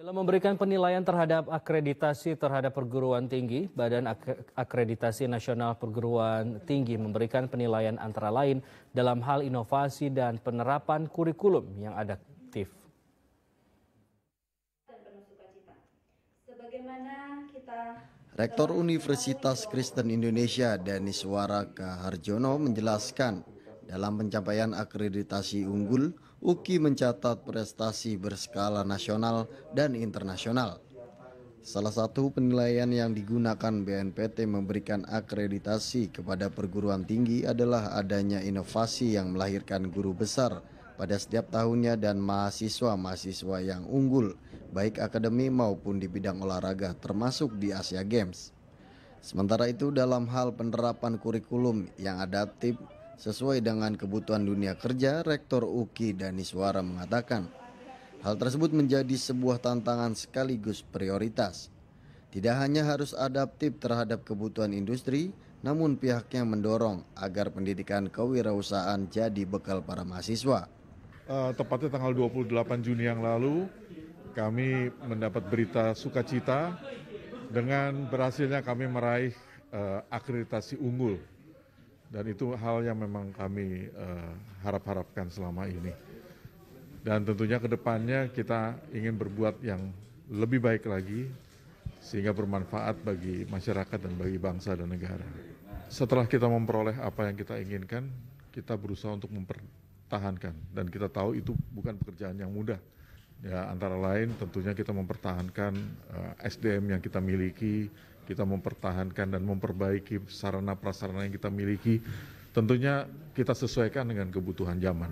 Dalam memberikan penilaian terhadap akreditasi terhadap perguruan tinggi, Badan Akreditasi Nasional Perguruan Tinggi memberikan penilaian antara lain dalam hal inovasi dan penerapan kurikulum yang adaptif. Rektor Universitas Kristen Indonesia Daniswara Kaharjono menjelaskan dalam pencapaian akreditasi unggul, UKI mencatat prestasi berskala nasional dan internasional. Salah satu penilaian yang digunakan BNPT memberikan akreditasi kepada perguruan tinggi adalah adanya inovasi yang melahirkan guru besar pada setiap tahunnya dan mahasiswa-mahasiswa yang unggul, baik akademi maupun di bidang olahraga, termasuk di Asia Games. Sementara itu, dalam hal penerapan kurikulum yang adaptif Sesuai dengan kebutuhan dunia kerja, Rektor UKI Daniswara mengatakan, hal tersebut menjadi sebuah tantangan sekaligus prioritas. Tidak hanya harus adaptif terhadap kebutuhan industri, namun pihaknya mendorong agar pendidikan kewirausahaan jadi bekal para mahasiswa. Uh, tepatnya tanggal 28 Juni yang lalu, kami mendapat berita sukacita dengan berhasilnya kami meraih uh, akreditasi unggul dan itu hal yang memang kami uh, harap-harapkan selama ini. Dan tentunya ke depannya kita ingin berbuat yang lebih baik lagi sehingga bermanfaat bagi masyarakat dan bagi bangsa dan negara. Setelah kita memperoleh apa yang kita inginkan, kita berusaha untuk mempertahankan dan kita tahu itu bukan pekerjaan yang mudah. Ya, antara lain tentunya kita mempertahankan uh, eh, SDM yang kita miliki, kita mempertahankan dan memperbaiki sarana prasarana yang kita miliki. Tentunya kita sesuaikan dengan kebutuhan zaman.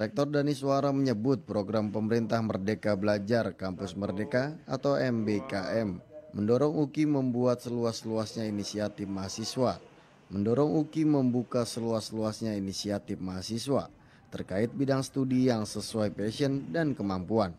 Rektor Dani Suara menyebut program pemerintah Merdeka Belajar Kampus Merdeka atau MBKM mendorong UKI membuat seluas-luasnya inisiatif mahasiswa, mendorong UKI membuka seluas-luasnya inisiatif mahasiswa terkait bidang studi yang sesuai passion dan kemampuan.